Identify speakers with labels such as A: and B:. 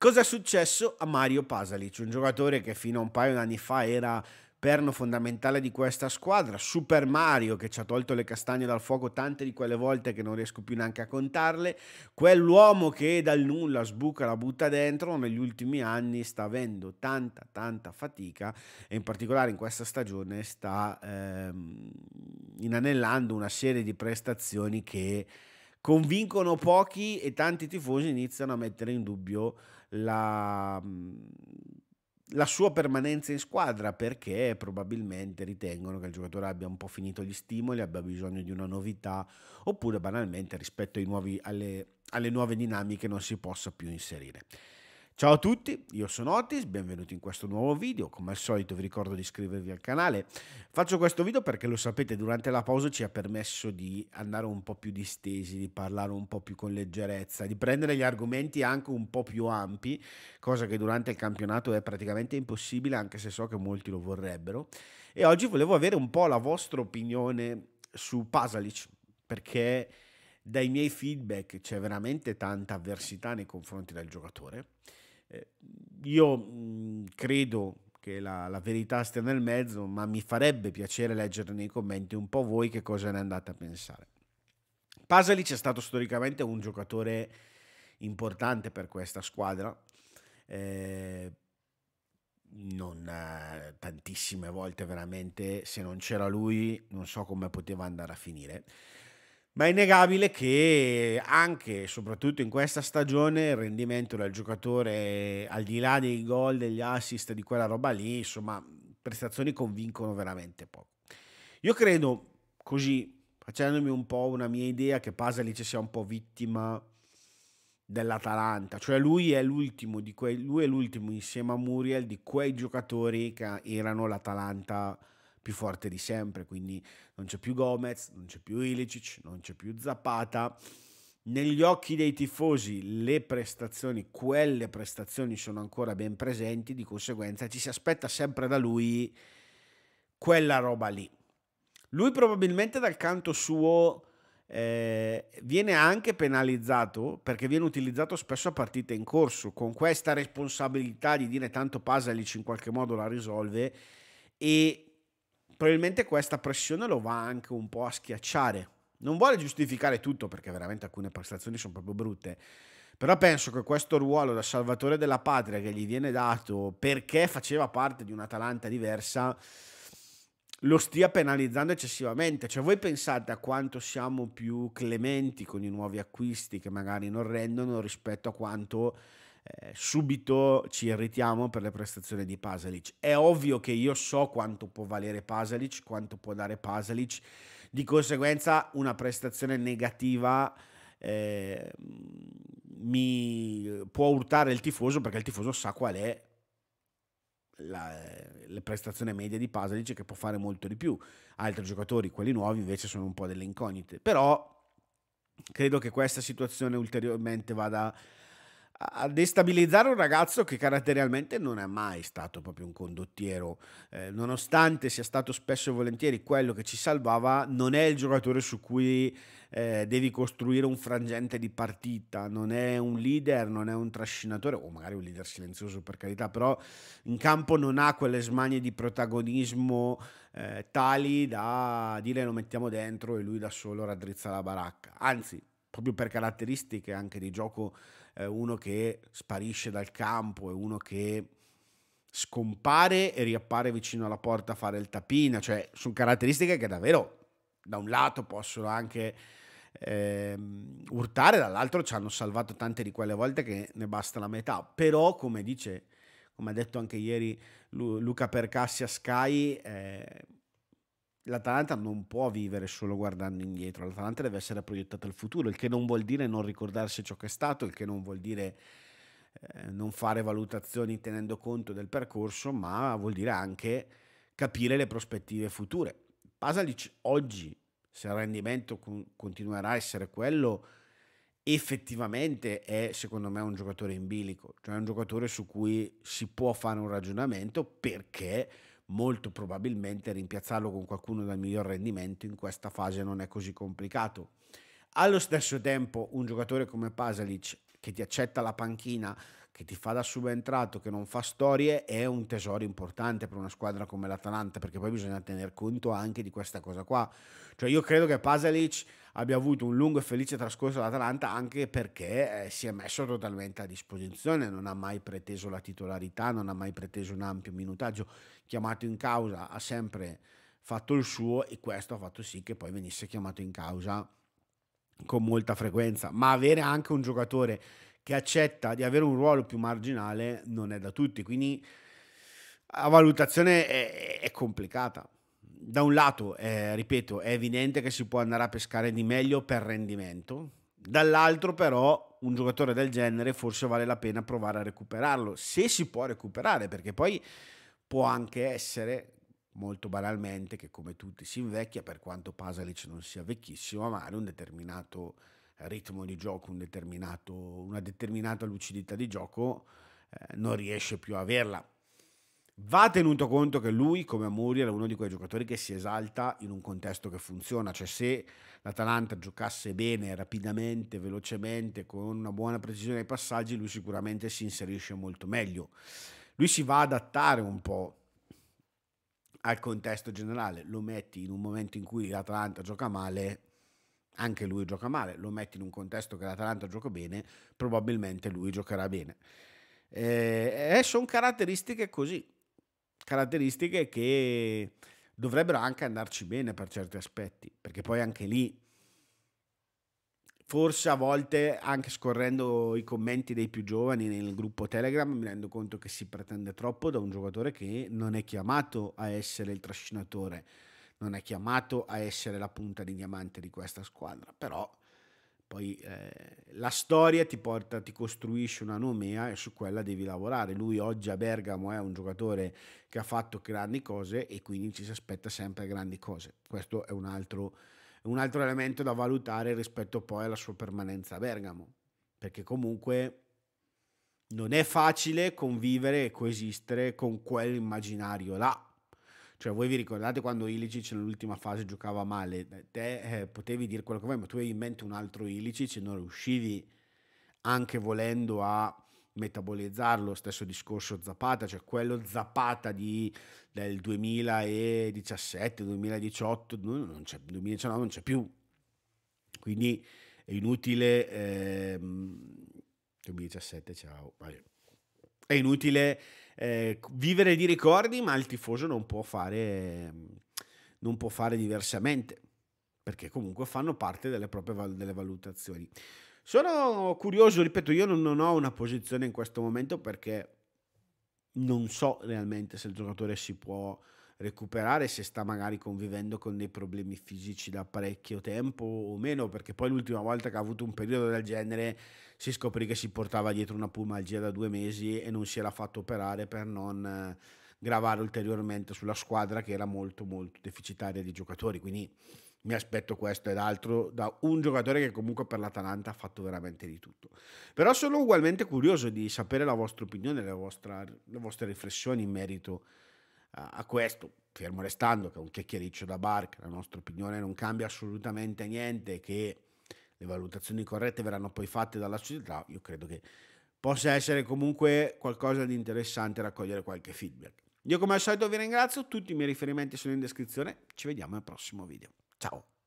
A: Cosa è successo a Mario Pasalic, un giocatore che fino a un paio di anni fa era perno fondamentale di questa squadra, Super Mario che ci ha tolto le castagne dal fuoco tante di quelle volte che non riesco più neanche a contarle, quell'uomo che dal nulla sbuca la butta dentro, negli ultimi anni sta avendo tanta tanta fatica e in particolare in questa stagione sta ehm, inanellando una serie di prestazioni che convincono pochi e tanti tifosi iniziano a mettere in dubbio la, la sua permanenza in squadra perché probabilmente ritengono che il giocatore abbia un po' finito gli stimoli, abbia bisogno di una novità oppure banalmente rispetto nuovi, alle, alle nuove dinamiche non si possa più inserire. Ciao a tutti, io sono Otis, benvenuti in questo nuovo video, come al solito vi ricordo di iscrivervi al canale, faccio questo video perché lo sapete durante la pausa ci ha permesso di andare un po' più distesi, di parlare un po' più con leggerezza, di prendere gli argomenti anche un po' più ampi, cosa che durante il campionato è praticamente impossibile anche se so che molti lo vorrebbero e oggi volevo avere un po' la vostra opinione su Pasalic perché dai miei feedback c'è veramente tanta avversità nei confronti del giocatore eh, io mh, mm, credo che la, la, verità stia nel mezzo, ma mi farebbe piacere leggere nei commenti un po' voi che cosa ne andate a pensare. Pasalic è stato storicamente un giocatore importante per questa squadra. Eh, non eh, tantissime volte veramente se non c'era lui non so come poteva andare a finire ma è innegabile che anche e soprattutto in questa stagione il rendimento del giocatore, al di là dei gol, degli assist, di quella roba lì, insomma, prestazioni convincono veramente poco. Io credo, così, facendomi un po' una mia idea, che Pasalic sia un po' vittima dell'Atalanta, cioè lui è l'ultimo, di quei, lui è l'ultimo insieme a Muriel di quei giocatori che erano l'Atalanta più forte di sempre, quindi non c'è più Gomez, non c'è più Ilicic, non c'è più Zapata. Negli occhi dei tifosi le prestazioni, quelle prestazioni sono ancora ben presenti, di conseguenza ci si aspetta sempre da lui quella roba lì. Lui probabilmente dal canto suo eh, viene anche penalizzato perché viene utilizzato spesso a partite in corso, con questa responsabilità di dire tanto Pasalic in qualche modo la risolve e probabilmente questa pressione lo va anche un po' a schiacciare. Non vuole giustificare tutto perché veramente alcune prestazioni sono proprio brutte. Però penso che questo ruolo da salvatore della patria che gli viene dato perché faceva parte di un'Atalanta diversa lo stia penalizzando eccessivamente. Cioè, voi pensate a quanto siamo più clementi con i nuovi acquisti che magari non rendono rispetto a quanto eh, subito ci irritiamo per le prestazioni di Pasalic. È ovvio che io so quanto può valere Pasalic, quanto può dare Pasalic, di conseguenza una prestazione negativa eh, mi può urtare il tifoso perché il tifoso sa qual è la, la, prestazione media di Pasalic che può fare molto di più. Altri giocatori, quelli nuovi, invece sono un po' delle incognite. Però credo che questa situazione ulteriormente vada a destabilizzare un ragazzo che caratterialmente non è mai stato proprio un condottiero, eh, nonostante sia stato spesso e volentieri quello che ci salvava, non è il giocatore su cui eh, devi costruire un frangente di partita, non è un leader, non è un trascinatore, o magari un leader silenzioso per carità, però in campo non ha quelle smanie di protagonismo eh, tali da dire lo mettiamo dentro e lui da solo raddrizza la baracca, anzi proprio per caratteristiche anche di gioco, eh, uno che sparisce dal campo e uno che scompare e riappare vicino alla porta a fare il tapina, cioè sono caratteristiche che davvero da un lato possono anche eh, urtare, dall'altro ci hanno salvato tante di quelle volte che ne basta la metà, però come dice, come ha detto anche ieri Luca Percassi a Sky, eh, l'Atalanta non può vivere solo guardando indietro, l'Atalanta deve essere proiettata al futuro, il che non vuol dire non ricordarsi ciò che è stato, il che non vuol dire eh, non fare valutazioni tenendo conto del percorso, ma vuol dire anche capire le prospettive future. Pasalic oggi, se il rendimento continuerà a essere quello, effettivamente è secondo me un giocatore in bilico, cioè un giocatore su cui si può fare un ragionamento perché molto probabilmente rimpiazzarlo con qualcuno dal miglior rendimento in questa fase non è così complicato. Allo stesso tempo un giocatore come Pasalic che ti accetta la panchina che ti fa da subentrato, che non fa storie, è un tesoro importante per una squadra come l'Atalanta, perché poi bisogna tener conto anche di questa cosa qua. Cioè io credo che Pasalic abbia avuto un lungo e felice trascorso all'Atalanta anche perché eh, si è messo totalmente a disposizione, non ha mai preteso la titolarità, non ha mai preteso un ampio minutaggio, chiamato in causa ha sempre fatto il suo e questo ha fatto sì che poi venisse chiamato in causa con molta frequenza, ma avere anche un giocatore che accetta di avere un ruolo più marginale non è da tutti, quindi la valutazione è, è complicata. Da un lato, eh, ripeto, è evidente che si può andare a pescare di meglio per rendimento, dall'altro però un giocatore del genere forse vale la pena provare a recuperarlo, se si può recuperare, perché poi può anche essere, molto banalmente, che come tutti si invecchia, per quanto Pasalic non sia vecchissimo, ma magari un determinato ritmo di gioco, un una determinata lucidità di gioco, eh, non riesce più a averla. Va tenuto conto che lui, come Amuri, era uno di quei giocatori che si esalta in un contesto che funziona, cioè se l'Atalanta giocasse bene, rapidamente, velocemente, con una buona precisione ai passaggi, lui sicuramente si inserisce molto meglio. Lui si va ad adattare un po' al contesto generale, lo metti in un momento in cui l'Atalanta gioca male, anche lui gioca male, lo metti in un contesto che l'Atalanta gioca bene, probabilmente lui giocherà bene. Eh, eh sono caratteristiche così, caratteristiche che dovrebbero anche andarci bene per certi aspetti, perché poi anche lì, forse a volte anche scorrendo i commenti dei più giovani nel gruppo Telegram, mi rendo conto che si pretende troppo da un giocatore che non è chiamato a essere il trascinatore non è chiamato a essere la punta di diamante di questa squadra, però poi eh, la storia ti porta, ti costruisce una nomea e su quella devi lavorare. Lui oggi a Bergamo è un giocatore che ha fatto grandi cose e quindi ci si aspetta sempre grandi cose. Questo è un altro, un altro elemento da valutare rispetto poi alla sua permanenza a Bergamo, perché comunque non è facile convivere e coesistere con quell'immaginario là cioè, voi vi ricordate quando Ilicic nell'ultima fase giocava male? Te eh, potevi dire quello che vuoi, ma tu avevi in mente un altro Ilicic e non riuscivi anche volendo a metabolizzarlo, stesso discorso Zapata, cioè quello Zapata di, del 2017, 2018, non 2019 non c'è più. Quindi è inutile... Ehm, 2017 ciao, è inutile eh, vivere di ricordi, ma il tifoso non può fare, mm, non può fare diversamente, perché comunque fanno parte delle proprie val- delle valutazioni. Sono curioso, ripeto, io non, non ho una posizione in questo momento perché non so realmente se il giocatore si può recuperare se sta magari convivendo con dei problemi fisici da parecchio tempo o meno, perché poi l'ultima volta che ha avuto un periodo del genere si scoprì che si portava dietro una pumalgia da due mesi e non si era fatto operare per non eh, gravare ulteriormente sulla squadra che era molto molto deficitaria di giocatori, quindi mi aspetto questo ed altro da un giocatore che comunque per l'Atalanta ha fatto veramente di tutto. Però sono ugualmente curioso di sapere la vostra opinione, le, vostra, le vostre riflessioni in merito a a questo, fermo restando che è un chiacchiericcio da bar, che la nostra opinione non cambia assolutamente niente, che le valutazioni corrette verranno poi fatte dalla società, io credo che possa essere comunque qualcosa di interessante raccogliere qualche feedback. Io come al solito vi ringrazio, tutti i miei riferimenti sono in descrizione, ci vediamo al prossimo video. Ciao!